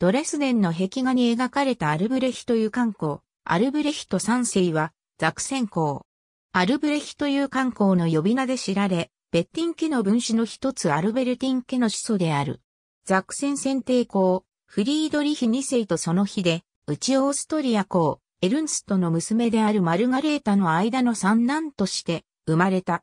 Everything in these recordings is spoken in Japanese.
ドレスデンの壁画に描かれたアルブレヒという観光、アルブレヒト三世は、ザクセン公。アルブレヒという観光の呼び名で知られ、ベッティン家の分子の一つアルベルティン家の始祖である。ザクセン選定公、フリードリヒ二世とその日で、内オーストリア公、エルンストの娘であるマルガレータの間の三男として生まれた。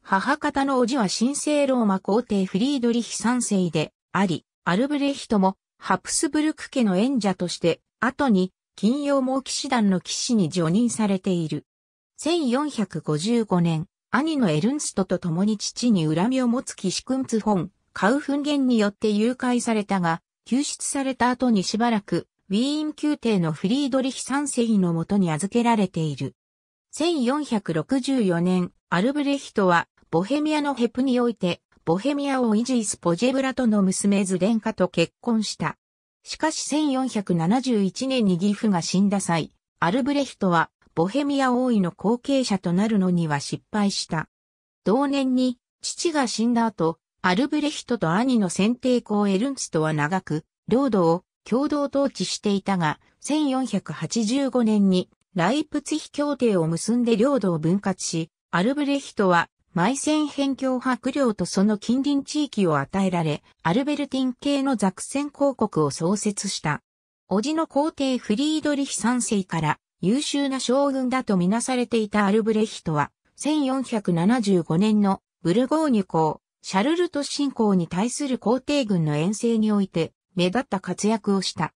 母方の叔父は神聖ローマ皇帝フリードリヒ三世であり、アルブレヒトもハプスブルク家の演者として、後に、金曜猛騎士団の騎士に除任されている。1455年、兄のエルンストと共に父に恨みを持つ騎士クンツ本、カウフンゲンによって誘拐されたが、救出された後にしばらく、ウィーン宮廷のフリードリヒ三世のもとに預けられている。1464年、アルブレヒトは、ボヘミアのヘプにおいて、ボヘミア王イジース・ポジェブラとの娘ズレンカと結婚した。しかし1471年に義父が死んだ際、アルブレヒトはボヘミア王位の後継者となるのには失敗した。同年に父が死んだ後、アルブレヒトと兄の選定公エルンツとは長く、領土を共同統治していたが、1485年にライプツヒ協定を結んで領土を分割し、アルブレヒトはマ戦辺境白領とその近隣地域を与えられ、アルベルティン系のザクセン公国を創設した。叔父の皇帝フリードリヒ三世から優秀な将軍だとみなされていたアルブレヒトは、1475年のブルゴーニュ公、シャルルト信仰に対する皇帝軍の遠征において、目立った活躍をした。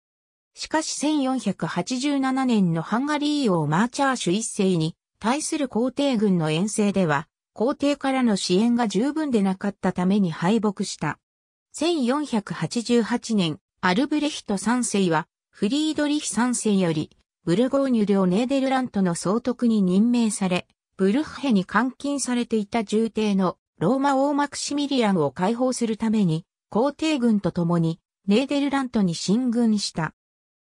しかし1487年のハンガリー王マーチャーシュ一世に対する皇帝軍の遠征では、皇帝からの支援が十分でなかったために敗北した。1488年、アルブレヒト3世は、フリードリヒ3世より、ブルゴーニュ領ネーデルラントの総督に任命され、ブルッヘに監禁されていた重帝のローマ王マクシミリアンを解放するために、皇帝軍と共にネーデルラントに進軍した。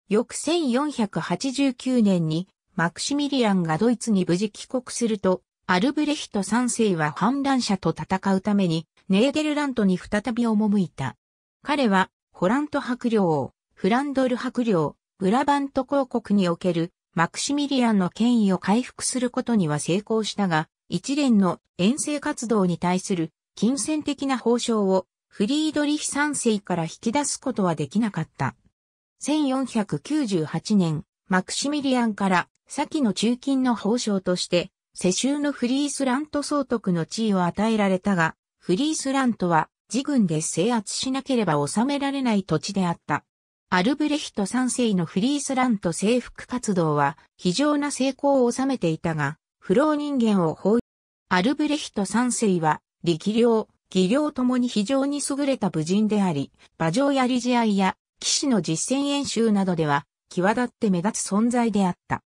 翌1489年にマクシミリアンがドイツに無事帰国すると、アルブレヒト三世は反乱者と戦うために、ネーデルラントに再び赴いた。彼は、ホラント伯領、フランドル伯領、ブラバント公国におけるマクシミリアンの権威を回復することには成功したが、一連の遠征活動に対する金銭的な報奨をフリードリヒ三世から引き出すことはできなかった。1498年、マクシミリアンから先の中金の報奨として世襲のフリースラント総督の地位を与えられたが、フリースラントは自軍で制圧しなければ収められない土地であった。アルブレヒト3世のフリースラント征服活動は非常な成功を収めていたが、不老人間を包囲。アルブレヒト3世は、力量、技量ともに非常に優れた武人であり、馬上や理事愛や騎士の実践演習などでは、際立って目立つ存在であった。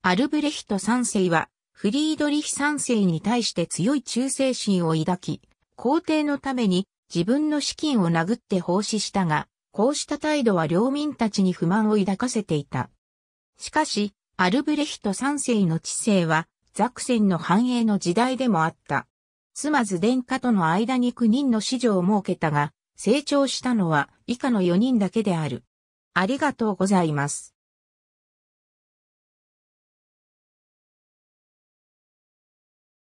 アルブレヒト3世は、フリードリヒ三世に対して強い忠誠心を抱き、皇帝のために自分の資金を殴って奉仕したが、こうした態度は領民たちに不満を抱かせていた。しかし、アルブレヒト三世の知性は、ザクセンの繁栄の時代でもあった。つまず殿下との間に9人の子女を設けたが、成長したのは以下の4人だけである。ありがとうございます。